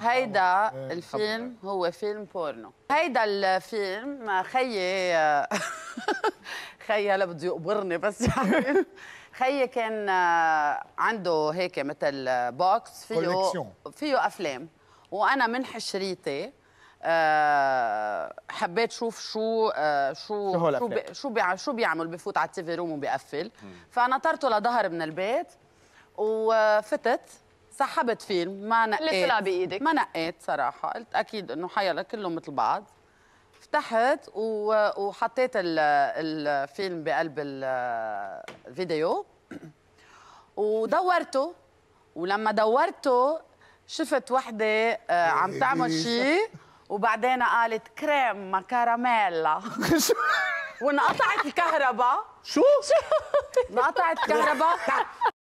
هيدا إيه، الفيلم هو فيلم بورنو هيدا الفيلم خيي خيي هلا بده يقبرني بس يعني خيي كان آه، عنده هيك مثل بوكس آه، فيه فيه افلام وانا من حشريتي آه، حبيت شوف شو شو شو شو, بي شو بيعمل بفوت على التيفي روم وبقفل فنطرته لظهر من البيت وفتت سحبت فيلم ما نقيت طلع بايدك ما نقيت صراحه قلت اكيد انه حيلا كلهم مثل بعض فتحت وحطيت الفيلم بقلب الفيديو ودورته ولما دورته شفت وحده آه، عم إيه، تعمل إيه. شيء وبعدين قالت كريم كراميلا وانقطعت الكهرباء شو؟ انقطعت الكهرباء